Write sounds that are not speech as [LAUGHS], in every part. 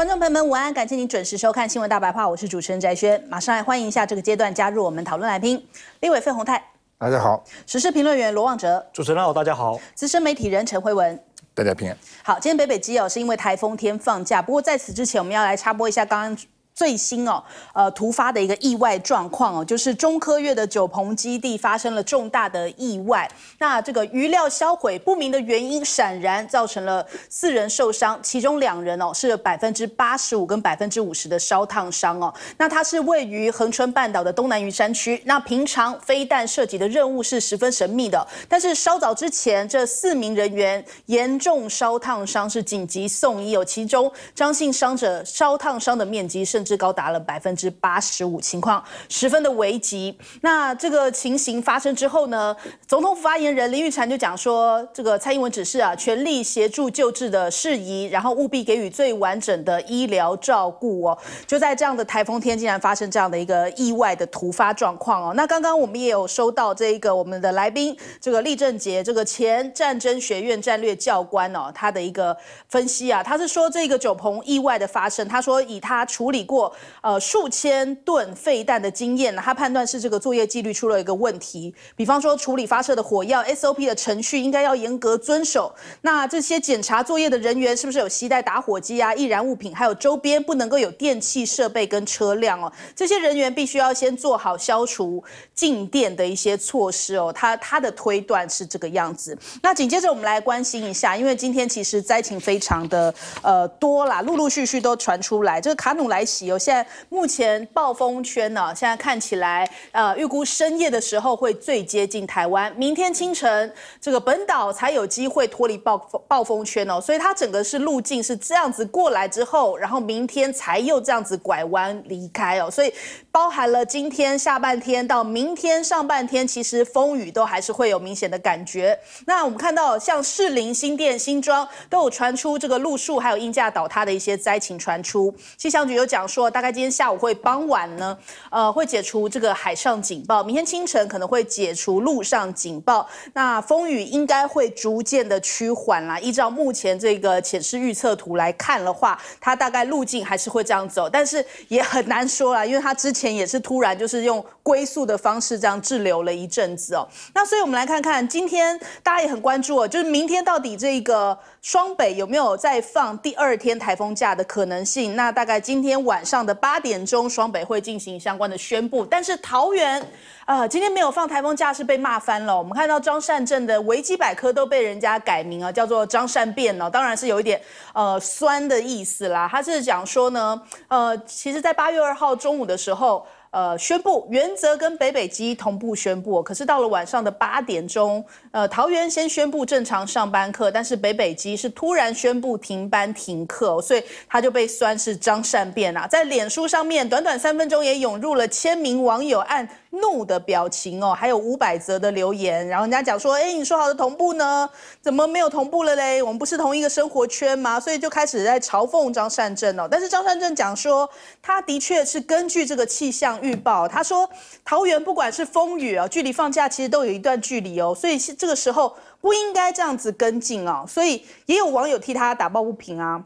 观众朋友们，午安！感谢您准时收看《新闻大白话》，我是主持人翟轩。马上来欢迎一下，这个阶段加入我们讨论来宾：立伟、费宏泰，大家好；时事评论员罗旺哲，主持人好，大家好；资深媒体人陈慧文，大家平安。好，今天北北基友是因为台风天放假。不过在此之前，我们要来插播一下刚刚。最新哦，呃，突发的一个意外状况哦，就是中科院的九鹏基地发生了重大的意外。那这个余料销毁不明的原因闪燃，造成了四人受伤，其中两人哦是百分之八十五跟百分之五十的烧烫伤哦。那它是位于横春半岛的东南云山区。那平常飞弹涉及的任务是十分神秘的，但是稍早之前，这四名人员严重烧烫伤是紧急送医，有其中张姓伤者烧烫伤的面积甚至。是高达了百分之八十五，情况十分的危急。那这个情形发生之后呢？总统府发言人林玉婵就讲说，这个蔡英文指示啊，全力协助救治的事宜，然后务必给予最完整的医疗照顾哦。就在这样的台风天，竟然发生这样的一个意外的突发状况哦。那刚刚我们也有收到这个我们的来宾，这个厉正杰，这个前战争学院战略教官哦，他的一个分析啊，他是说这个酒棚意外的发生，他说以他处理过。呃，数千吨废弹的经验，他判断是这个作业纪律出了一个问题。比方说，处理发射的火药 SOP 的程序应该要严格遵守。那这些检查作业的人员是不是有携带打火机啊、易燃物品？还有周边不能够有电器设备跟车辆哦。这些人员必须要先做好消除静电的一些措施哦。他他的推断是这个样子。那紧接着我们来关心一下，因为今天其实灾情非常的呃多啦，陆陆续续都传出来，这个卡努莱。有现在目前暴风圈呢，现在看起来呃，预估深夜的时候会最接近台湾，明天清晨这个本岛才有机会脱离暴风暴风圈哦，所以它整个是路径是这样子过来之后，然后明天才又这样子拐弯离开哦，所以包含了今天下半天到明天上半天，其实风雨都还是会有明显的感觉。那我们看到像士林、新店、新庄都有传出这个路树还有硬架倒塌的一些灾情传出，气象局有讲。说大概今天下午会傍晚呢，呃，会解除这个海上警报。明天清晨可能会解除陆上警报。那风雨应该会逐渐的趋缓啦。依照目前这个潜势预测图来看的话，它大概路径还是会这样走，但是也很难说啊，因为它之前也是突然就是用龟速的方式这样滞留了一阵子哦。那所以我们来看看，今天大家也很关注哦，就是明天到底这个双北有没有再放第二天台风假的可能性？那大概今天晚。晚上的八点钟，双北会进行相关的宣布，但是桃园，呃，今天没有放台风假是被骂翻了。我们看到张善镇的维基百科都被人家改名啊，叫做张善变哦，当然是有一点呃酸的意思啦。他是讲说呢，呃，其实，在八月二号中午的时候。呃，宣布原则跟北北基同步宣布，可是到了晚上的八点钟，呃，桃园先宣布正常上班课，但是北北基是突然宣布停班停课，所以他就被酸是张善变啊，在脸书上面短短三分钟也涌入了千名网友按。怒的表情哦，还有五百则的留言，然后人家讲说，哎，你说好的同步呢，怎么没有同步了嘞？我们不是同一个生活圈吗？所以就开始在嘲讽张善政哦。但是张善政讲说，他的确是根据这个气象预报，他说桃园不管是风雨哦，距离放假其实都有一段距离哦，所以这个时候不应该这样子跟进哦。所以也有网友替他打抱不平啊。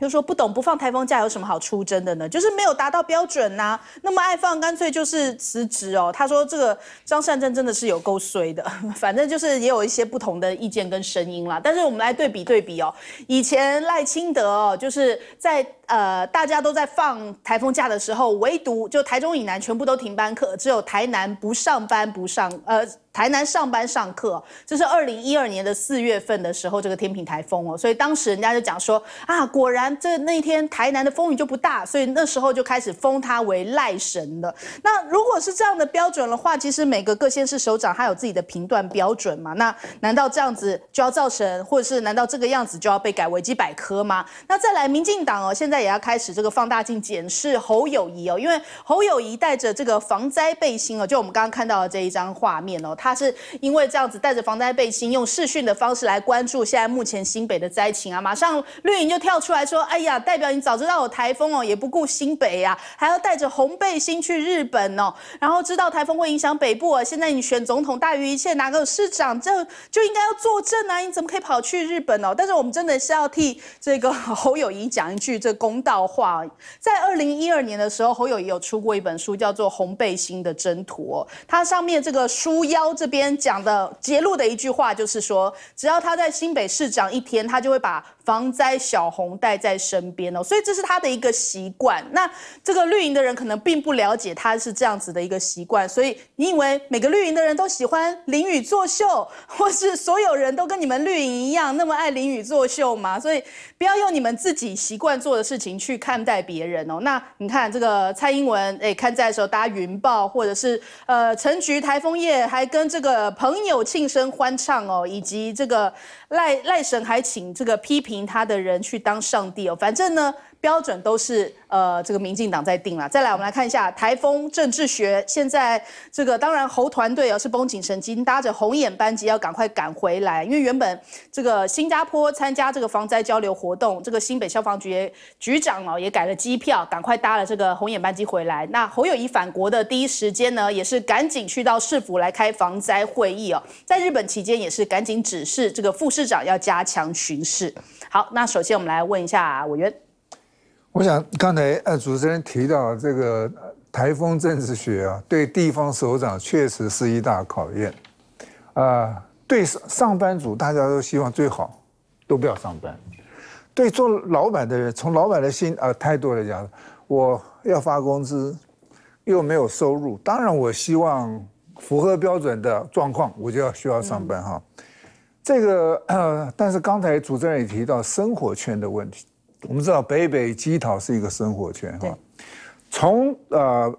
就说不懂不放台风假有什么好出征的呢？就是没有达到标准呐。那么爱放干脆就是辞职哦。他说这个张善政真的是有够衰的，[LAUGHS] 反正就是也有一些不同的意见跟声音啦。但是我们来对比对比哦，以前赖清德哦，就是在呃大家都在放台风假的时候，唯独就台中以南全部都停班课，只有台南不上班不上呃。台南上班上课，就是二零一二年的四月份的时候，这个天平台风哦，所以当时人家就讲说啊，果然这那天台南的风雨就不大，所以那时候就开始封他为赖神了。那如果是这样的标准的话，其实每个各县市首长他有自己的评断标准嘛，那难道这样子就要造神，或者是难道这个样子就要被改为基百科吗？那再来，民进党哦，现在也要开始这个放大镜检视侯友谊哦，因为侯友谊带着这个防灾背心哦，就我们刚刚看到的这一张画面哦。他是因为这样子带着防灾背心，用视讯的方式来关注现在目前新北的灾情啊。马上绿营就跳出来说：“哎呀，代表你早知道有台风哦，也不顾新北啊，还要带着红背心去日本哦。然后知道台风会影响北部啊，现在你选总统大于一切，哪个市长这就应该要作证啊，你怎么可以跑去日本哦？”但是我们真的是要替这个侯友谊讲一句这公道话。在二零一二年的时候，侯友谊有出过一本书，叫做《红背心的征途》，它上面这个书腰。这边讲的揭露的一句话，就是说，只要他在新北市长一天，他就会把。防灾小红带在身边哦，所以这是他的一个习惯。那这个绿营的人可能并不了解他是这样子的一个习惯，所以你以为每个绿营的人都喜欢淋雨作秀，[LAUGHS] 或是所有人都跟你们绿营一样那么爱淋雨作秀吗？所以不要用你们自己习惯做的事情去看待别人哦。那你看这个蔡英文，哎，看在的时候大家云豹，或者是呃陈菊台风夜还跟这个朋友庆生欢唱哦，以及这个赖赖神还请这个批评。他的人去当上帝哦，反正呢。标准都是呃，这个民进党在定了。再来，我们来看一下台风政治学。现在这个当然侯团队啊是绷紧神经，搭着红眼班机要赶快赶回来，因为原本这个新加坡参加这个防灾交流活动，这个新北消防局局长哦也改了机票，赶快搭了这个红眼班机回来。那侯友谊返国的第一时间呢，也是赶紧去到市府来开防灾会议哦。在日本期间也是赶紧指示这个副市长要加强巡视。好，那首先我们来问一下委员。我想刚才呃主持人提到这个台风政治学啊，对地方首长确实是一大考验啊，对上上班族大家都希望最好都不要上班，对做老板的人从老板的心啊态度来讲，我要发工资又没有收入，当然我希望符合标准的状况我就要需要上班哈，这个呃，但是刚才主持人也提到生活圈的问题。我们知道北北基桃是一个生活圈，哈，从呃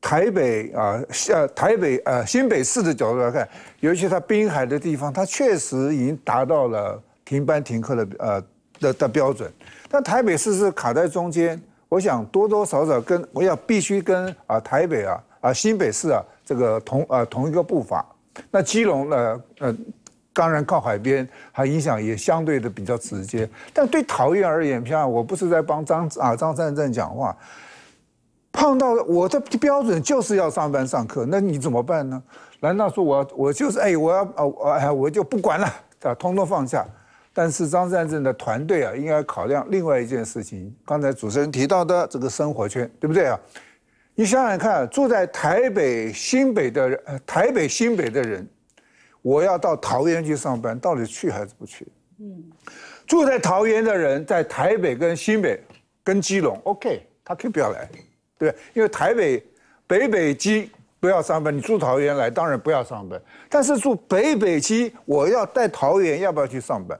台北啊、下台北呃新北市的角度来看，尤其它滨海的地方，它确实已经达到了停班停课的呃的的标准。但台北市是卡在中间，我想多多少少跟我要必须跟啊台北啊啊新北市啊这个同呃同一个步伐。那基隆呢？呃。当然靠海边，它影响也相对的比较直接。但对桃园而言，像我不是在帮张啊张善正讲话，胖到我的标准就是要上班上课，那你怎么办呢？难道说，我我就是哎，我要啊哎我就不管了，啊，通通放下？但是张善正的团队啊，应该考量另外一件事情，刚才主持人提到的这个生活圈，对不对啊？你想想看，住在台北新北的，呃，台北新北的人。我要到桃园去上班，到底去还是不去？嗯，住在桃园的人在台北、跟新北、跟基隆，OK，他可以不要来，对，因为台北、北北基不要上班，你住桃园来当然不要上班。但是住北北基，我要在桃园，要不要去上班？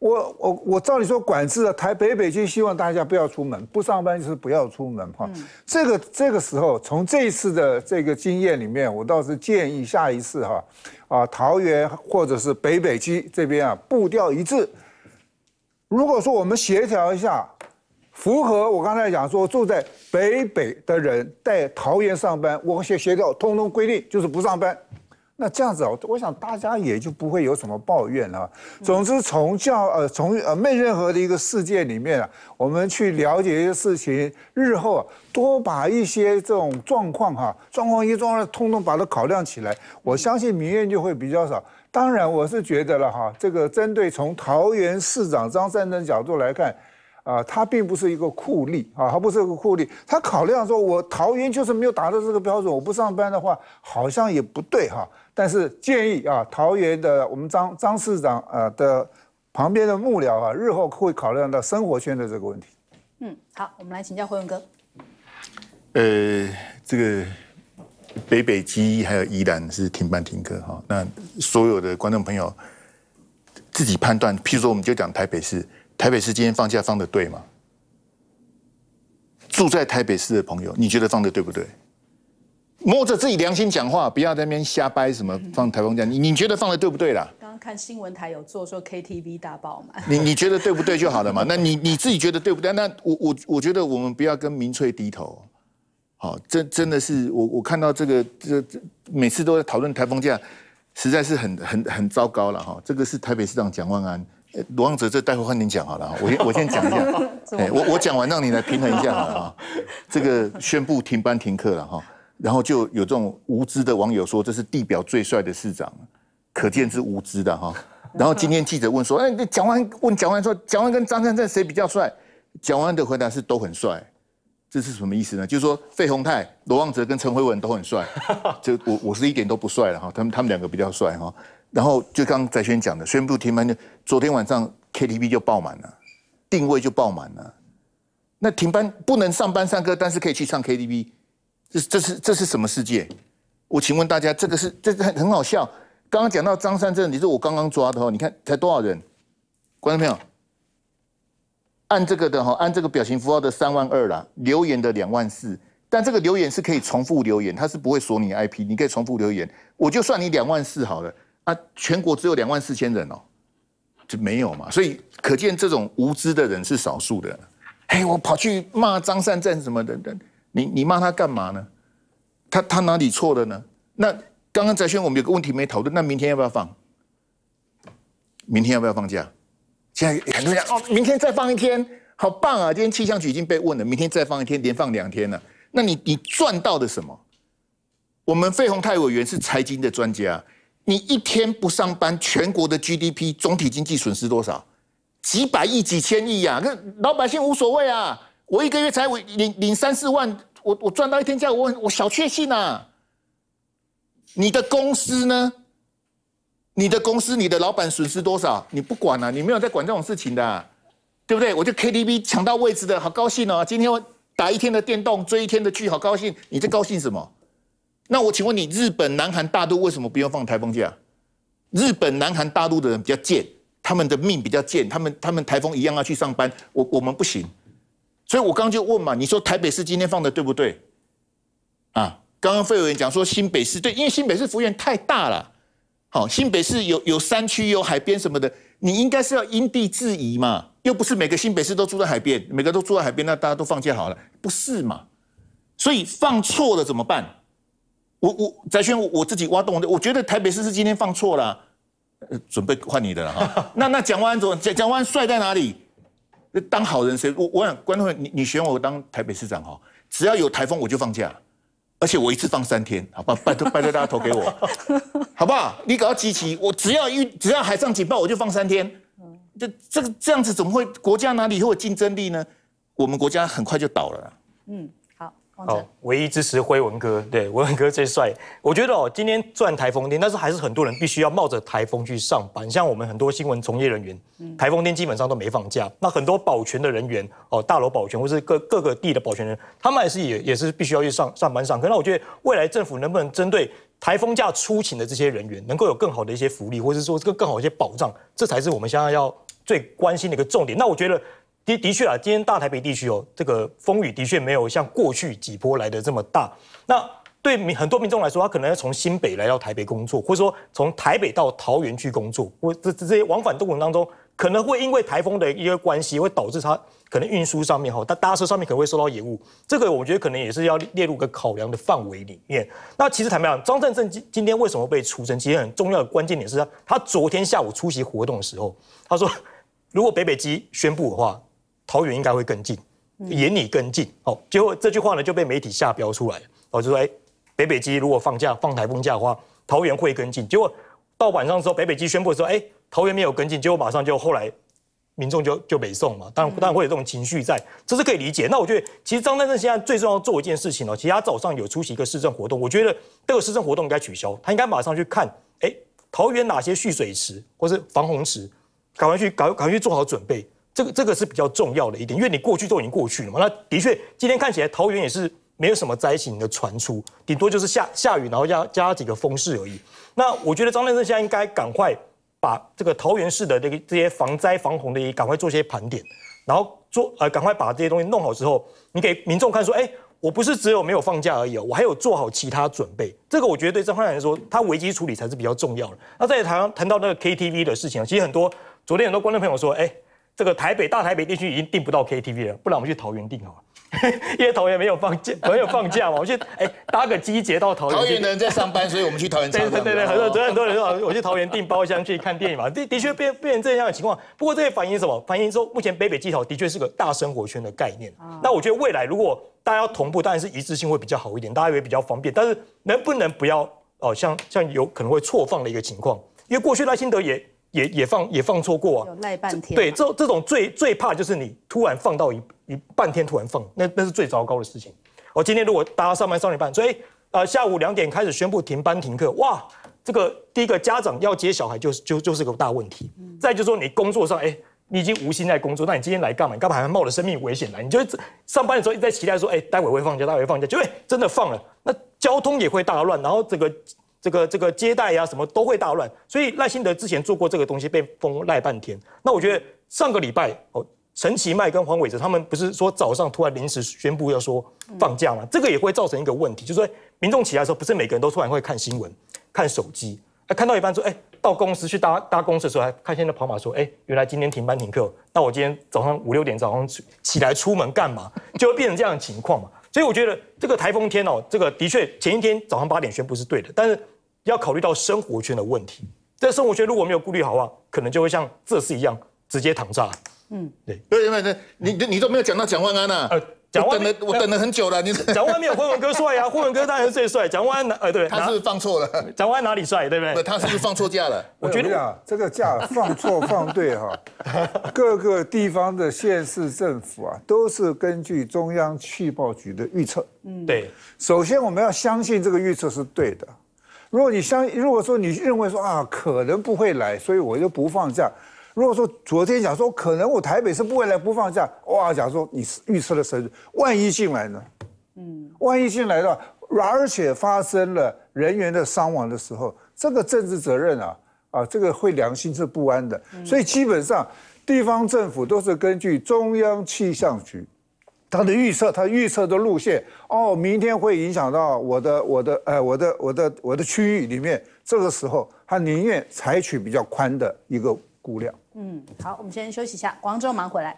我我我照理说管制啊，台北、北京希望大家不要出门，不上班就是不要出门哈。这个这个时候，从这次的这个经验里面，我倒是建议下一次哈，啊，桃园或者是北北基这边啊，步调一致。如果说我们协调一下，符合我刚才讲说住在北北的人在桃园上班，我们协协调通通规定就是不上班。那这样子啊，我想大家也就不会有什么抱怨了。总之，从教呃，从呃没任何的一个事件里面啊，我们去了解一些事情，日后多把一些这种状况哈，状况一、状况二，通通把它考量起来，我相信民怨就会比较少。当然，我是觉得了哈，这个针对从桃园市长张善政角度来看。啊，他并不是一个酷吏啊，他不是个酷吏，他考量说，我桃园就是没有达到这个标准，我不上班的话，好像也不对哈。但是建议啊，桃园的我们张张市长啊的旁边的幕僚啊，日后会考量到生活圈的这个问题。嗯，好，我们来请教辉文哥。呃，这个北北基还有宜兰是停班停课哈，那所有的观众朋友自己判断，譬如说我们就讲台北市。台北市今天放假放的对吗？住在台北市的朋友，你觉得放的对不对？摸着自己良心讲话，不要在那边瞎掰什么放台风假。你你觉得放的对不对啦？刚刚看新闻台有做说 KTV 大爆满，你你觉得对不对就好了嘛？那你你自己觉得对不对？那我我我觉得我们不要跟民粹低头。好，真真的是我我看到这个这这每次都在讨论台风假，实在是很很很糟糕了哈。这个是台北市长蒋万安。罗旺泽，这待会换你讲好了，[LAUGHS] 我先我先讲一下，哎，我我讲完让你来平衡一下好了 [LAUGHS] 哈。这个宣布停班停课了哈，然后就有这种无知的网友说这是地表最帅的市长，可见是无知的哈。[LAUGHS] 然后今天记者问说，哎，蒋完问蒋万说，蒋万跟张三镇谁比较帅？蒋万的回答是都很帅，这是什么意思呢？就是说费宏泰、罗旺哲跟陈辉文都很帅，就我我是一点都不帅了哈，他们他们两个比较帅哈。然后就刚翟轩讲的宣布停班，就昨天晚上 KTV 就爆满了，定位就爆满了。那停班不能上班唱歌，但是可以去唱 KTV，这这是这是什么世界？我请问大家，这个是这很很好笑。刚刚讲到张三这，你说我刚刚抓的哦，你看才多少人？观众朋友，按这个的哈，按这个表情符号的三万二啦，留言的两万四。但这个留言是可以重复留言，他是不会锁你 IP，你可以重复留言。我就算你两万四好了。全国只有两万四千人哦，就没有嘛，所以可见这种无知的人是少数的。嘿，我跑去骂张善政什么的，你你骂他干嘛呢？他他哪里错了呢？那刚刚翟轩，我们有个问题没讨论，那明天要不要放？明天要不要放假？现在很多人讲哦，明天再放一天，好棒啊！今天气象局已经被问了，明天再放一天，连放两天了。那你你赚到的什么？我们费宏泰委员是财经的专家。你一天不上班，全国的 GDP 总体经济损失多少？几百亿、几千亿呀！那老百姓无所谓啊，我一个月才我领领三四万，我我赚到一天假，我我小确幸啊。你的公司呢？你的公司，你的老板损失多少？你不管啊，你没有在管这种事情的，对不对？我就 KTV 抢到位置的好高兴哦，今天我打一天的电动，追一天的剧，好高兴。你在高兴什么？那我请问你，日本南韩大陆为什么不用放台风假？日本南韩大陆的人比较贱，他们的命比较贱，他们他们台风一样要去上班。我我们不行，所以我刚就问嘛，你说台北市今天放的对不对？啊，刚刚费委员讲说新北市对，因为新北市福员太大了，好，新北市有有山区有海边什么的，你应该是要因地制宜嘛，又不是每个新北市都住在海边，每个都住在海边，那大家都放假好了，不是嘛？所以放错了怎么办？我我翟轩，我自己挖洞。我我觉得台北市是今天放错了，准备换你的了哈。[LAUGHS] 那那蒋万总，蒋蒋万帅在哪里？当好人谁？我我想观众会，你你选我当台北市长哈，只要有台风我就放假，而且我一次放三天。好，吧？拜托拜托大家投给我，[LAUGHS] 好不好？你搞到集器，我只要遇只要海上警报我就放三天。这这个这样子怎么会国家哪里会有竞争力呢？我们国家很快就倒了。嗯。哦，唯一支持辉文哥，对，辉文哥最帅。我觉得哦，今天然台风天，但是还是很多人必须要冒着台风去上班，像我们很多新闻从业人员，台风天基本上都没放假。那很多保全的人员，哦，大楼保全或是各各个地的保全人，他们也是也也是必须要去上上班上。那我觉得未来政府能不能针对台风假出勤的这些人员，能够有更好的一些福利，或者是这更更好一些保障，这才是我们现在要最关心的一个重点。那我觉得。的的确啊，今天大台北地区哦，这个风雨的确没有像过去几波来的这么大。那对民很多民众来说，他可能要从新北来到台北工作，或者说从台北到桃园去工作，或这这些往返动程当中，可能会因为台风的一个关系，会导致他可能运输上面哈，他搭车上面可能会受到延误。这个我觉得可能也是要列入个考量的范围里面。那其实坦白讲，张镇正今今天为什么被处名？其实很重要的关键点是，他昨天下午出席活动的时候，他说如果北北基宣布的话。桃园应该会跟进，演你跟进。好，结果这句话呢就被媒体下标出来，哦，就说哎，北北基如果放假放台风假的话，桃园会跟进。结果到晚上的时候，北北基宣布说，哎，桃园没有跟进。结果马上就后来，民众就就北送嘛，然当然会有这种情绪在，这是可以理解。那我觉得其实张德正现在最重要做一件事情哦，其实他早上有出席一个市政活动，我觉得这个市政活动应该取消，他应该马上去看，哎，桃园哪些蓄水池或是防洪池，赶快去赶赶快去做好准备。这个这个是比较重要的一点，因为你过去都已经过去了嘛。那的确，今天看起来桃园也是没有什么灾情的传出，顶多就是下下雨，然后加加几个风势而已。那我觉得张先生现在应该赶快把这个桃园市的这个这些防灾防洪的，赶快做些盘点，然后做呃赶快把这些东西弄好之后，你给民众看说，哎，我不是只有没有放假而已，我还有做好其他准备。这个我觉得对张镇镇来说，他危机处理才是比较重要的。那在台湾谈到那个 KTV 的事情，其实很多昨天很多观众朋友说，哎。这个台北大台北地区已经订不到 K T V 了，不然我们去桃园订好，了。[LAUGHS] 因为桃园没有放假，没有放假嘛，我们去哎搭个机捷到桃园。桃园的人在上班，所以我们去桃园。[LAUGHS] 对对对，很多很多人说，我去桃园订包厢去看电影嘛，的的确变变成这样的情况。不过这也反映什么？反映说目前北北基桃的确是个大生活圈的概念。那我觉得未来如果大家要同步，当然是一致性会比较好一点，大家也比较方便。但是能不能不要哦，像像有可能会错放的一个情况，因为过去赖清德也。也也放也放错过啊，赖半天。对，这这种最最怕就是你突然放到一一半天突然放，那那是最糟糕的事情。我今天如果大家上班三一半，所以呃下午两点开始宣布停班停课，哇，这个第一个家长要接小孩就是就就是个大问题。再就是说你工作上，哎，你已经无心在工作，那你今天来干嘛？你干嘛还冒着生命危险来？你就上班的时候一直在期待说，哎，待会会放假，待会放假，就果真的放了，那交通也会大乱，然后整个。这个这个接待呀，什么都会大乱，所以赖幸德之前做过这个东西，被封赖半天。那我觉得上个礼拜哦，陈其迈跟黄伟哲他们不是说早上突然临时宣布要说放假吗？这个也会造成一个问题，就是说民众起来的时候，不是每个人都突然会看新闻、看手机，他看到一半说，哎，到公司去搭搭公司的时候，还看现在跑马说，哎，原来今天停班停课，那我今天早上五六点早上起起来出门干嘛？就会变成这样的情况嘛。所以我觉得这个台风天哦，这个的确前一天早上八点宣布是对的，但是。要考虑到生活圈的问题，这生活圈如果没有顾虑好话，可能就会像这次一样直接躺炸。嗯，对，对，因为这你你你都没有讲到蒋万安啊。呃，蒋万的我等了很久了。你蒋万没有霍文哥帅啊？霍 [LAUGHS] 文哥当然最帅。蒋万安呃，对，他是放错了。蒋万哪里帅？对不对？他是不是放错价了？[LAUGHS] 我觉得这个价放错放对哈。[LAUGHS] 各个地方的县市政府啊，都是根据中央气报局的预测。嗯，对。首先，我们要相信这个预测是对的。如果你相如果说你认为说啊可能不会来，所以我就不放假。如果说昨天讲说可能我台北是不会来不放假，哇，假说你是预测了日，万一进来呢？嗯，万一进来的话，而且发生了人员的伤亡的时候，这个政治责任啊啊，这个会良心是不安的。所以基本上地方政府都是根据中央气象局。他的预测，他预测的路线哦，明天会影响到我的我的呃我的我的我的区域里面，这个时候他宁愿采取比较宽的一个估量。嗯，好，我们先休息一下，广州忙回来。